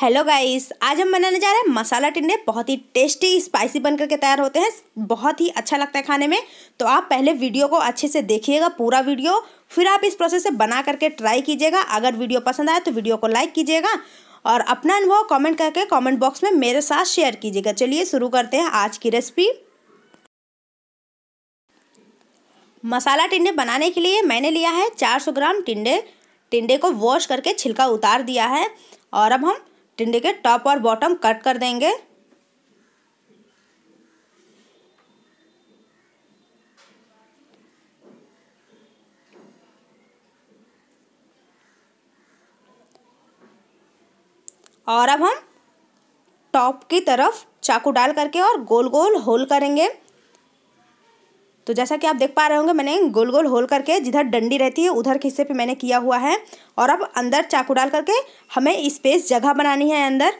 hello guys आज हम बनाने जा रहे हैं मसाला टिंडे बहुत ही टेस्टी स्पाइसी बन करके तैयार होते हैं बहुत ही अच्छा लगता है खाने में तो आप पहले वीडियो को अच्छे से देखिएगा पूरा वीडियो फिर आप इस प्रोसेस से बना करके ट्राई कीजिएगा अगर वीडियो पसंद आए तो वीडियो को लाइक कीजिएगा और अपना अनुभव कॉमेंट करके कॉमेंट बॉक्स में मेरे साथ शेयर कीजिएगा चलिए शुरू करते हैं आज की रेसिपी मसाला टिंडे बनाने के लिए मैंने लिया है चार ग्राम टिंडे टिंडे को वॉश करके छिलका उतार दिया है और अब हम टिंडे के टॉप और बॉटम कट कर देंगे और अब हम टॉप की तरफ चाकू डाल करके और गोल गोल होल करेंगे तो जैसा कि आप देख पा रहे होंगे मैंने गोल गोल होल करके जिधर डंडी रहती है उधर के हिस्से पे मैंने किया हुआ है और अब अंदर चाकू डाल करके हमें स्पेस जगह बनानी है अंदर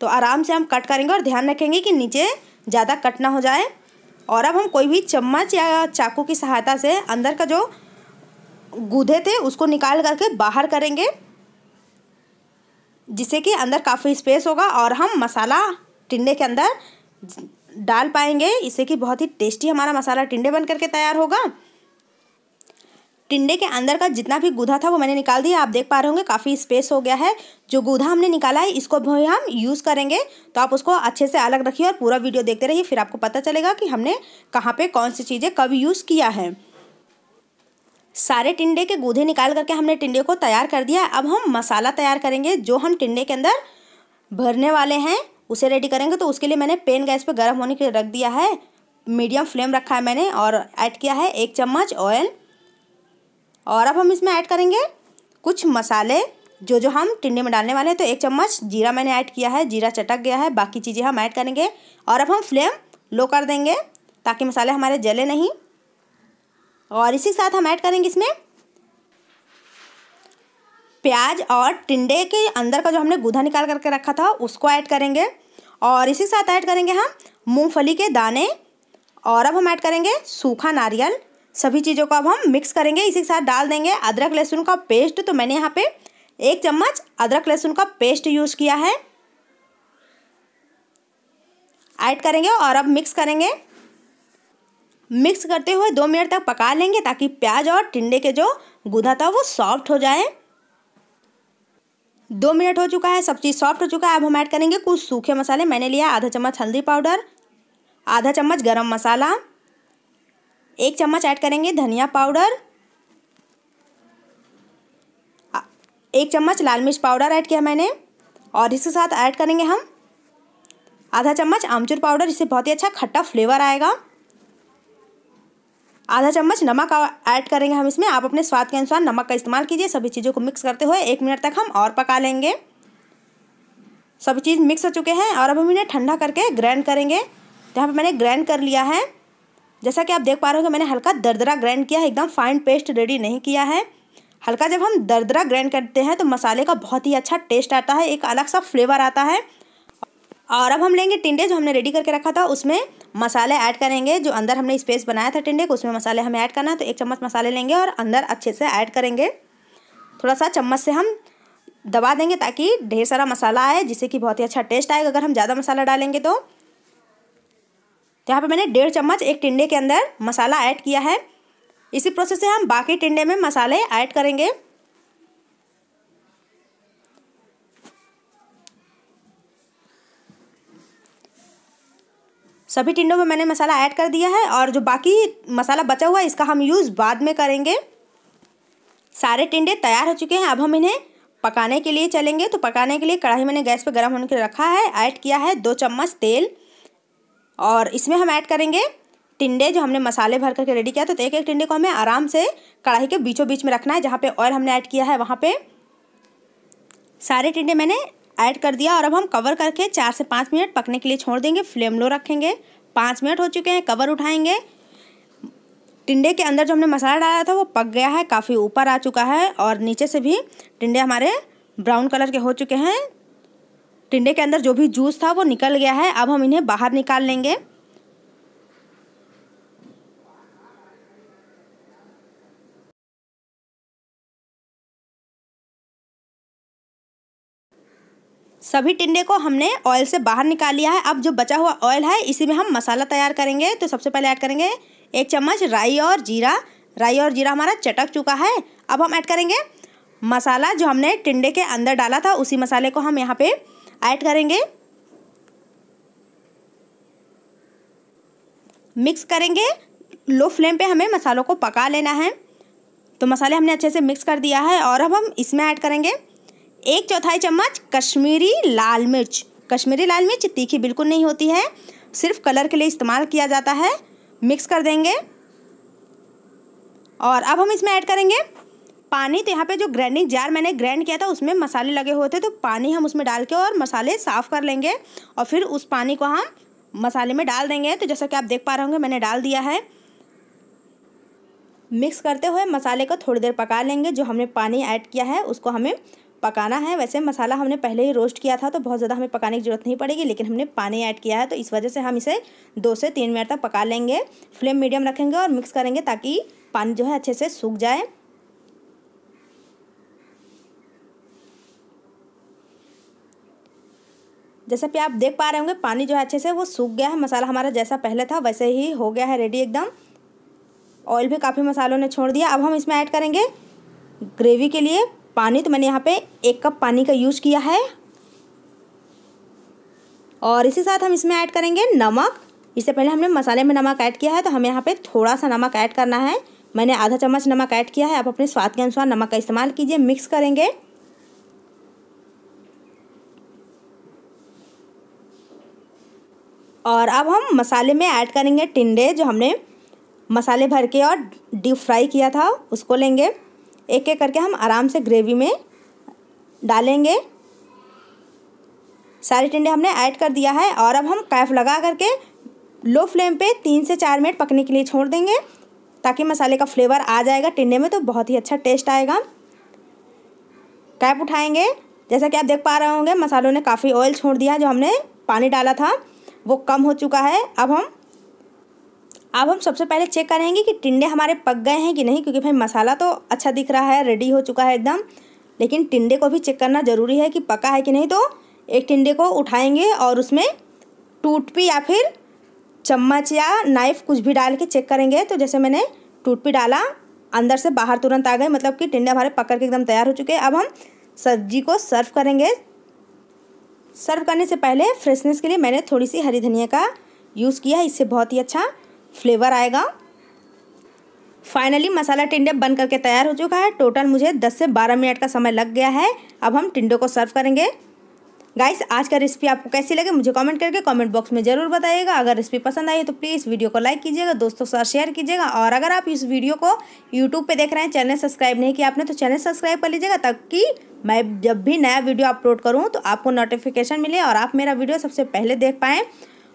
तो आराम से हम कट करेंगे और ध्यान रखेंगे कि नीचे ज़्यादा कट ना हो जाए और अब हम कोई भी चम्मच या चाकू की सहायता से अंदर का जो गूदे थे उसको निकाल करके बाहर करेंगे जिससे कि अंदर काफ़ी स्पेस होगा और हम मसाला टिंडे के अंदर डाल पाएंगे इससे कि बहुत ही टेस्टी हमारा मसाला टिंडे बन करके तैयार होगा टिंडे के अंदर का जितना भी गुधा था वो मैंने निकाल दिया आप देख पा रहे होंगे काफ़ी स्पेस हो गया है जो गूधा हमने निकाला है इसको भी हम यूज़ करेंगे तो आप उसको अच्छे से अलग रखिए और पूरा वीडियो देखते रहिए फिर आपको पता चलेगा कि हमने कहाँ पे कौन सी चीज़ें कब यूज़ किया है सारे टिंडे के गूधे निकाल करके हमने टिंडे को तैयार कर दिया अब हम मसाला तैयार करेंगे जो हम टिंडे के अंदर भरने वाले हैं उसे रेडी करेंगे तो उसके लिए मैंने पेन गैस पर गर्म होने के लिए रख दिया है मीडियम फ्लेम रखा है मैंने और ऐड किया है एक चम्मच ऑयल और अब हम इसमें ऐड करेंगे कुछ मसाले जो जो हम टिंडे में डालने वाले हैं तो एक चम्मच जीरा मैंने ऐड किया है जीरा चटक गया है बाकी चीज़ें हम ऐड करेंगे और अब हम फ्लेम लो कर देंगे ताकि मसाले हमारे जले नहीं और इसी साथ हम ऐड करेंगे इसमें प्याज और टिंडे के अंदर का जो हमने गुधा निकाल करके रखा था उसको ऐड करेंगे और इसी के साथ ऐड करेंगे हम मूंगफली के दाने और अब हम ऐड करेंगे सूखा नारियल सभी चीज़ों को अब हम मिक्स करेंगे इसी के साथ डाल देंगे अदरक लहसुन का पेस्ट तो मैंने यहाँ पे एक चम्मच अदरक लहसुन का पेस्ट यूज़ किया है ऐड करेंगे और अब मिक्स करेंगे मिक्स करते हुए दो मिनट तक पका लेंगे ताकि प्याज और टिंडे के जो गुदा था वो सॉफ्ट हो जाए दो मिनट हो चुका है सब चीज़ सॉफ्ट हो चुका है अब हम ऐड करेंगे कुछ सूखे मसाले मैंने लिया आधा चम्मच हल्दी पाउडर आधा चम्मच गरम मसाला एक चम्मच ऐड करेंगे धनिया पाउडर एक चम्मच लाल मिर्च पाउडर ऐड किया मैंने और इसके साथ ऐड करेंगे हम आधा चम्मच आमचूर पाउडर इससे बहुत ही अच्छा खट्टा फ्लेवर आएगा आधा चम्मच नमक ऐड करेंगे हम इसमें आप अपने स्वाद के अनुसार नमक का इस्तेमाल कीजिए सभी चीज़ों को मिक्स करते हुए एक मिनट तक हम और पका लेंगे सभी चीज़ मिक्स हो चुके हैं और अब हम इन्हें ठंडा करके ग्राइंड करेंगे यहाँ पर मैंने ग्राइंड कर लिया है जैसा कि आप देख पा रहे हो मैंने हल्का दरदरा ग्राइंड किया है एकदम फाइन पेस्ट रेडी नहीं किया है हल्का जब हम दरदरा ग्राइंड करते हैं तो मसाले का बहुत ही अच्छा टेस्ट आता है एक अलग सा फ्लेवर आता है और अब हम लेंगे टिंडे जो हमने रेडी करके रखा था उसमें मसाले ऐड करेंगे जो अंदर हमने स्पेस बनाया था टिंडे को उसमें मसाले हमें ऐड करना है तो एक चम्मच मसाले लेंगे और अंदर अच्छे से ऐड करेंगे थोड़ा सा चम्मच से हम दबा देंगे ताकि ढेर सारा मसाला आए जिससे कि बहुत ही अच्छा टेस्ट आएगा अगर हम ज़्यादा मसाला डालेंगे तो, तो यहाँ पर मैंने डेढ़ चम्मच एक टिंडे के अंदर मसाला ऐड किया है इसी प्रोसेस से हम बाकी टिंडे में मसाले ऐड करेंगे सभी टिंडों में मैंने मसाला ऐड कर दिया है और जो बाकी मसाला बचा हुआ है इसका हम यूज़ बाद में करेंगे सारे टिंडे तैयार हो चुके हैं अब हम इन्हें पकाने के लिए चलेंगे तो पकाने के लिए कढ़ाई मैंने गैस पर गर्म होने के लिए रखा है ऐड किया है दो चम्मच तेल और इसमें हम ऐड करेंगे टिंडे जो हमने मसाले भर करके रेडी किया था तो एक एक टिंडे को हमें आराम से कढ़ाई के बीचों बीच में रखना है जहाँ पे ऑयल हमने ऐड किया है वहाँ पे सारे टिंडे मैंने ऐड कर दिया और अब हम कवर करके चार से पाँच मिनट पकने के लिए छोड़ देंगे फ्लेम लो रखेंगे पाँच मिनट हो चुके हैं कवर उठाएंगे टिंडे के अंदर जो हमने मसाला डाला था वो पक गया है काफ़ी ऊपर आ चुका है और नीचे से भी टिंडे हमारे ब्राउन कलर के हो चुके हैं टिंडे के अंदर जो भी जूस था वो निकल गया है अब हम इन्हें बाहर निकाल लेंगे सभी टिंडे को हमने ऑयल से बाहर निकाल लिया है अब जो बचा हुआ ऑयल है इसी में हम मसाला तैयार करेंगे तो सबसे पहले ऐड करेंगे एक चम्मच राई और जीरा राई और जीरा हमारा चटक चुका है अब हम ऐड करेंगे मसाला जो हमने टिंडे के अंदर डाला था उसी मसाले को हम यहाँ पे ऐड करेंगे मिक्स करेंगे लो फ्लेम पे हमें मसालों को पका लेना है तो मसाले हमने अच्छे से मिक्स कर दिया है और अब हम इसमें ऐड करेंगे एक चौथाई चम्मच कश्मीरी लाल मिर्च कश्मीरी लाल मिर्च तीखी बिल्कुल नहीं होती है सिर्फ कलर के लिए इस्तेमाल किया जाता है मिक्स कर देंगे और अब हम इसमें ऐड करेंगे पानी तो यहाँ पे जो ग्राइंडिंग जार मैंने ग्राइंड किया था उसमें मसाले लगे हुए थे तो पानी हम उसमें डाल के और मसाले साफ़ कर लेंगे और फिर उस पानी को हम मसाले में डाल देंगे तो जैसा कि आप देख पा रहे होंगे मैंने डाल दिया है मिक्स करते हुए मसाले को थोड़ी देर पका लेंगे जो हमने पानी ऐड किया है उसको हमें पकाना है वैसे मसाला हमने पहले ही रोस्ट किया था तो बहुत ज़्यादा हमें पकाने की ज़रूरत नहीं पड़ेगी लेकिन हमने पानी ऐड किया है तो इस वजह से हम इसे दो से तीन मिनट तक पका लेंगे फ्लेम मीडियम रखेंगे और मिक्स करेंगे ताकि पानी जो है अच्छे से सूख जाए जैसा कि आप देख पा रहे होंगे पानी जो है अच्छे से वो सूख गया है मसाला हमारा जैसा पहले था वैसे ही हो गया है रेडी एकदम ऑयल भी काफ़ी मसालों ने छोड़ दिया अब हम इसमें ऐड करेंगे ग्रेवी के लिए पानी तो मैंने यहाँ पे एक कप पानी का यूज़ किया है और इसी साथ हम इसमें ऐड करेंगे नमक इससे पहले हमने मसाले में नमक ऐड किया है तो हमें यहाँ पे थोड़ा सा नमक ऐड करना है मैंने आधा चम्मच नमक ऐड किया है आप अपने स्वाद के अनुसार नमक का इस्तेमाल कीजिए मिक्स करेंगे और अब हम मसाले में ऐड करेंगे टिंडे जो हमने मसाले भर के और डीप फ्राई किया था उसको लेंगे एक एक करके हम आराम से ग्रेवी में डालेंगे सारे टिंडे हमने ऐड कर दिया है और अब हम कैफ लगा करके लो फ्लेम पे तीन से चार मिनट पकने के लिए छोड़ देंगे ताकि मसाले का फ्लेवर आ जाएगा टिंडे में तो बहुत ही अच्छा टेस्ट आएगा कैप उठाएंगे जैसा कि आप देख पा रहे होंगे मसालों ने काफ़ी ऑयल छोड़ दिया जो हमने पानी डाला था वो कम हो चुका है अब हम अब हम सबसे पहले चेक करेंगे कि टिंडे हमारे पक गए हैं कि नहीं क्योंकि भाई मसाला तो अच्छा दिख रहा है रेडी हो चुका है एकदम लेकिन टिंडे को भी चेक करना ज़रूरी है कि पका है कि नहीं तो एक टिंडे को उठाएंगे और उसमें टूटपी या फिर चम्मच या नाइफ़ कुछ भी डाल के चेक करेंगे तो जैसे मैंने टूटपी डाला अंदर से बाहर तुरंत आ गए मतलब कि टिंडे हमारे पक के एकदम तैयार हो चुके हैं अब हम सब्जी को सर्व करेंगे सर्व करने से पहले फ्रेशनेस के लिए मैंने थोड़ी सी हरी धनिया का यूज़ किया है इससे बहुत ही अच्छा फ्लेवर आएगा फाइनली मसाला टिंडे बन करके तैयार हो चुका है टोटल मुझे 10 से 12 मिनट का समय लग गया है अब हम टिंडो को सर्व करेंगे गाइस आज का रेसिपी आपको कैसी लगे मुझे कमेंट करके कमेंट बॉक्स में ज़रूर बताइएगा अगर रेसिपी पसंद आई तो प्लीज़ वीडियो को लाइक कीजिएगा दोस्तों के साथ शेयर कीजिएगा और अगर आप इस वीडियो को यूट्यूब पर देख रहे हैं चैनल सब्सक्राइब नहीं किया आपने तो चैनल सब्सक्राइब कर लीजिएगा ताकि मैं जब भी नया वीडियो अपलोड करूँ तो आपको नोटिफिकेशन मिले और आप मेरा वीडियो सबसे पहले देख पाएँ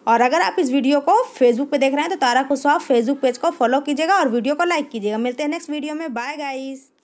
और अगर आप इस वीडियो को फेसबुक पे देख रहे हैं तो तारा कुशवाहा फेसबुक पेज को फॉलो कीजिएगा और वीडियो को लाइक कीजिएगा मिलते हैं नेक्स्ट वीडियो में बाय गाइस